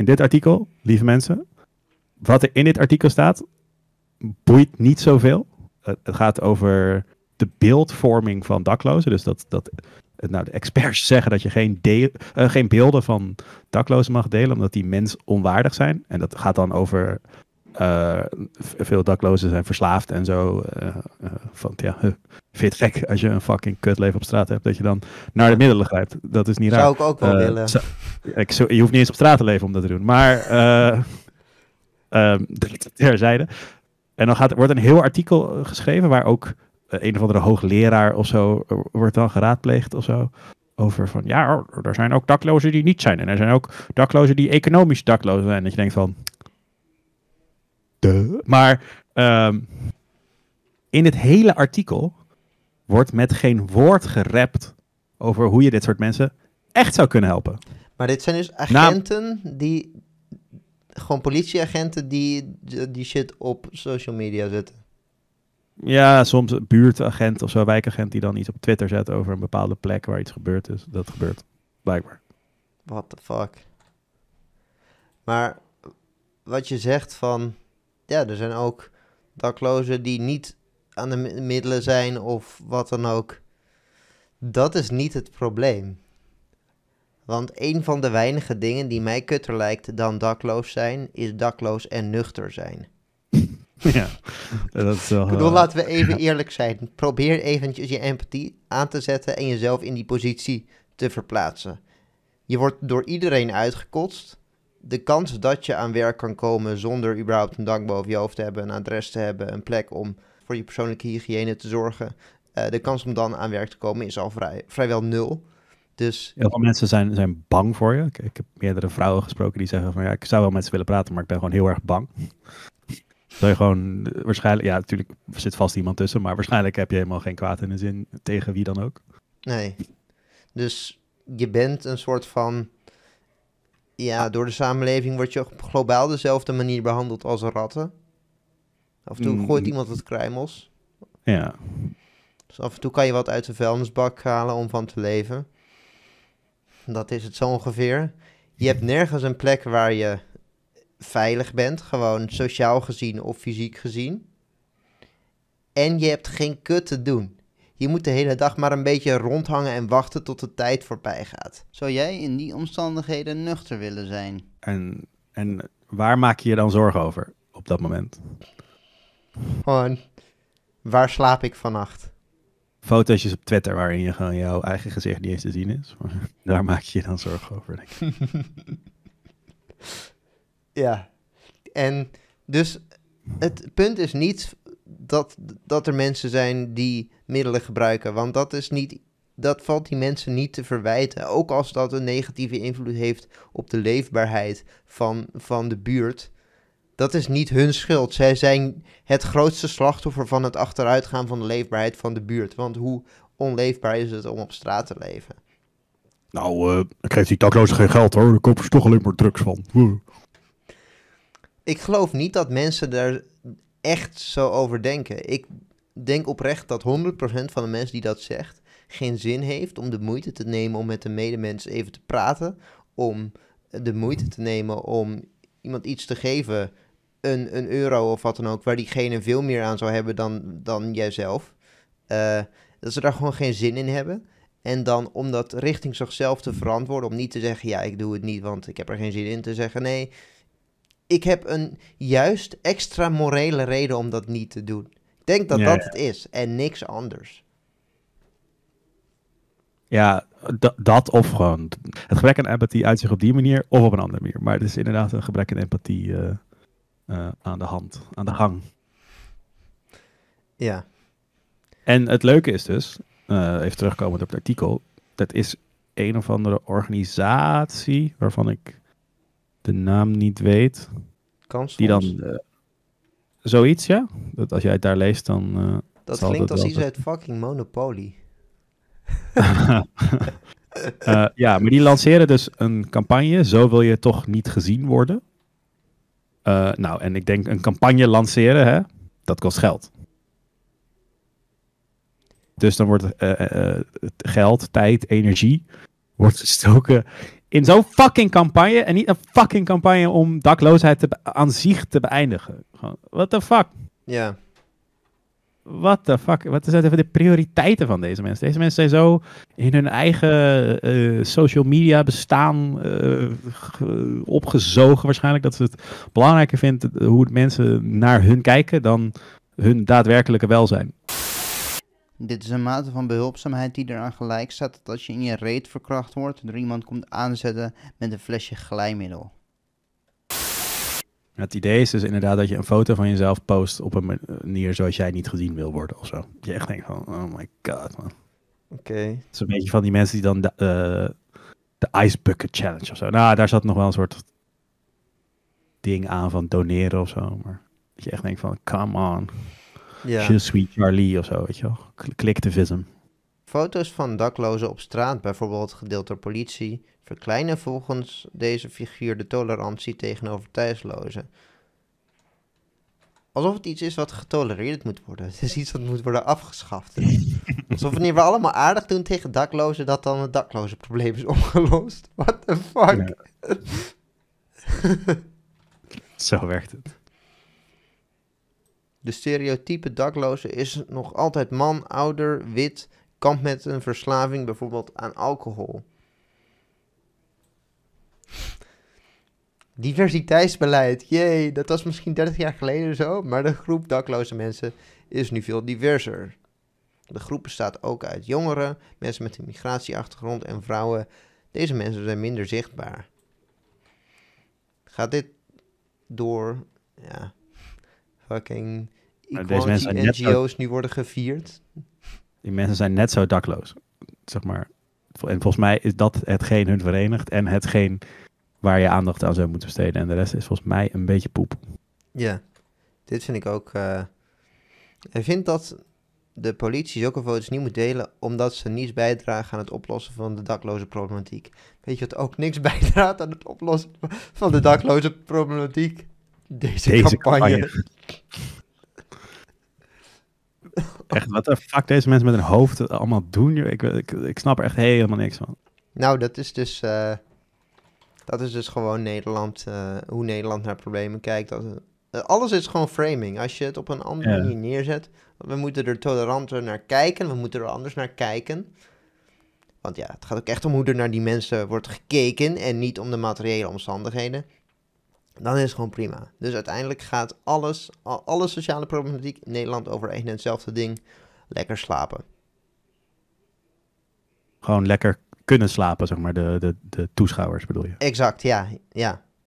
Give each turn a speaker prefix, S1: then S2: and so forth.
S1: in dit artikel, lieve mensen, wat er in dit artikel staat, boeit niet zoveel. Het, gaat over de beeldvorming van daklozen. Dus dat, dat nou, de experts zeggen dat je geen, deel, eh, geen beelden van daklozen mag delen, omdat die mens onwaardig zijn. En dat gaat dan over eh, veel daklozen zijn verslaafd en zo. Uh, van, ja, vind je gek als je een fucking kutleven op straat hebt, dat je dan naar de middelen grijpt. Dat is niet raar. Zou ik ook wel willen. ik, zo, je hoeft niet eens op straat te leven om dat te doen. Maar ehm, terzijde. En dan gaat, wordt een heel artikel geschreven waar ook een of andere hoogleraar of zo wordt dan geraadpleegd of zo over van ja, er zijn ook daklozen die niet zijn. En er zijn ook daklozen die economisch daklozen zijn. Dat je denkt van, maar ehm, in het hele artikel wordt met geen woord gerept over hoe je dit soort mensen echt zou kunnen helpen. Maar dit zijn dus agenten
S2: die. Gewoon politieagenten die die shit op social media zetten.
S1: Ja, soms buurtagent of zo, wijkagent die dan iets op Twitter zet over een bepaalde plek waar iets gebeurd is. Dat gebeurt blijkbaar.
S2: What the fuck. Maar wat je zegt van ja, er zijn ook daklozen die niet aan de middelen zijn of wat dan ook. Dat is niet het probleem. Want een van de weinige dingen die mij kutter lijkt dan dakloos zijn, is dakloos en nuchter zijn.
S1: Ja, dat is wel... Ik bedoel, eh, laten we even
S2: eerlijk zijn. Probeer eventjes je empathie aan te zetten en jezelf in die positie te verplaatsen. Je wordt door iedereen uitgekotst de kans dat je aan werk kan komen zonder überhaupt een dak boven je hoofd te hebben, een adres te hebben, een plek om voor je persoonlijke hygiëne te zorgen, eh, de kans om dan aan werk te komen is al vrij,
S1: vrijwel nul. Dus... Heel veel mensen zijn, zijn bang voor je. Ik, ik, heb meerdere vrouwen gesproken die zeggen van ja, ik zou wel met ze willen praten, maar ik ben gewoon heel erg bang. Zou je gewoon eh, waarschijnlijk, ja, natuurlijk zit vast iemand tussen, maar waarschijnlijk heb je helemaal geen kwaad in de zin tegen wie dan ook.
S2: Nee. Dus je bent een soort van ja, ah. door de samenleving word je op globaal dezelfde manier behandeld als ratten. Af en toe mm. gooit iemand wat kruimels. Ja. Dus af en toe kan je wat uit de vuilnisbak halen om van te leven. Dat is het zo ongeveer. Je hebt nergens een plek waar je veilig bent, gewoon sociaal gezien of fysiek gezien. En je hebt geen kut te doen. Je moet de hele dag maar een beetje rondhangen en wachten tot de tijd voorbij gaat. Zou jij in die omstandigheden nuchter willen zijn?
S1: En, en waar maak je je dan zorgen over op dat moment?
S2: Gewoon, waar slaap ik vannacht?
S1: Fotootjes op Twitter waarin je gewoon jouw eigen gezicht niet eens te zien is. daar maak je je dan zorgen over,
S2: denk ik. ja, en dus het punt is niet dat, dat er mensen zijn die middelen gebruiken. Want dat is niet. Dat valt die mensen niet te verwijten. Ook als dat een negatieve invloed heeft op de leefbaarheid van, van de buurt. Dat is niet hun schuld. Zij zijn het grootste slachtoffer van het achteruitgaan van de leefbaarheid van de buurt. Want hoe onleefbaar is het om op straat te leven? Nou, uh,
S1: ik die daklozen geen geld hoor. Daar kopen ze toch alleen maar drugs van.
S2: Ik geloof niet dat mensen daar echt zo overdenken. Ik denk oprecht dat 100% van de mensen die dat zegt geen zin heeft om de moeite te nemen om met de medemens even te praten, om de moeite te nemen om iemand iets te geven, een, een euro of wat dan ook, waar diegene veel meer aan zou hebben dan, dan jijzelf. Eh, dat ze daar gewoon geen zin in hebben. En dan om dat richting zichzelf te verantwoorden, om niet te zeggen, ja, ik doe het niet, want ik heb er geen zin in te zeggen, nee, ik heb een juist extra morele reden om dat niet te doen. Ik denk dat dat het is en niks anders.
S1: Ja, dat of gewoon het gebrek aan empathie uit zich op die manier of op een andere manier. Maar het is inderdaad een gebrek aan empathie eh, eh, aan de hand, aan de gang. Ja. En het leuke is dus, eh, even terugkomend op het artikel, dat is een of andere organisatie waarvan ik de naam niet weet. Kans Die dan eh, zoiets, ja. Dat als jij het daar leest, dan. Eh, dat klinkt als iets
S2: uit fucking Monopoly.
S1: Eh, ja, maar die lanceren dus een campagne. Zo wil je toch niet gezien worden. nou, en ik denk een campagne lanceren, hè, dat kost geld. Dus dan wordt geld, tijd, energie wordt gestoken in zo'n fucking campagne. En niet een fucking campagne om dakloosheid aan zich te beëindigen. What the fuck? Ja. What the fuck? Wat zijn even de prioriteiten van deze mensen? Deze mensen zijn zo in hun eigen eh, social media bestaan eh, opgezogen waarschijnlijk. Dat ze het belangrijker vinden eh, hoe mensen naar hun kijken dan hun daadwerkelijke welzijn.
S2: Dit is een mate van behulpzaamheid die eraan gelijk staat dat als je in je reet verkracht wordt, er iemand komt aanzetten met een flesje glijmiddel.
S1: Het idee is dus inderdaad dat je een foto van jezelf post op een manier zoals jij niet gezien wil worden of zo. Je echt denkt van, oh my god man. Oké. Okay. Het is een beetje van die mensen die dan de, uh, de Ice Bucket Challenge of zo. Nou, daar zat nog wel een soort ding aan van doneren of zo. Maar dat je echt denkt van, come on. Ja. Je Charlie of zo, weet je wel. Clicktivism.
S2: Foto's van daklozen op straat, bijvoorbeeld gedeeld door politie, verkleinen volgens deze figuur de tolerantie tegenover thuislozen. Alsof het iets is wat getolereerd moet worden. Het is iets wat moet worden afgeschaft. Alsof wanneer we allemaal aardig doen tegen daklozen, dat dan het daklozenprobleem is opgelost. What the fuck?
S1: Zo werkt het.
S2: De stereotype dakloze is nog altijd man, ouder, wit, kampt met een verslaving bijvoorbeeld aan alcohol. Diversiteitsbeleid, jee, dat was misschien 30 jaar geleden zo, maar de groep dakloze mensen is nu veel diverser. De groep bestaat ook uit jongeren, mensen met een migratieachtergrond en vrouwen. Deze mensen zijn minder zichtbaar. Gaat dit door? Ja, fucking equality NGO's zo, nu worden gevierd.
S1: Die mensen zijn net zo dakloos, zeg maar. En volgens mij is dat hetgeen hun verenigt en hetgeen waar je aandacht aan zou moeten besteden. En de rest is volgens mij een beetje poep.
S2: Ja, dit vind ik ook... Uh, eh, ik vind dat de politie zulke foto's niet moet delen omdat ze niets bijdragen aan het oplossen van de dakloze problematiek. Weet je wat ook niks bijdraagt aan het oplossen van de dakloze problematiek? Deze, campagne.
S1: Echt, wat de fuck deze mensen met hun hoofd allemaal doen? Ik, ik, ik snap er echt helemaal niks van.
S2: Nou, dat is dus, eh, dat is dus gewoon Nederland, eh, hoe Nederland naar problemen kijkt. Dat, eh, alles is gewoon framing. Als je het op een andere manier neerzet, we moeten er toleranter naar kijken, we moeten er anders naar kijken. Want ja, het gaat ook echt om hoe er naar die mensen wordt gekeken en niet om de materiële omstandigheden dan is het gewoon prima. Dus uiteindelijk gaat alles, alle sociale problematiek in Nederland over één en hetzelfde ding. Lekker slapen.
S1: Gewoon lekker kunnen slapen, zeg maar, de, de, de toeschouwers bedoel je?
S2: Exact, ja. ja.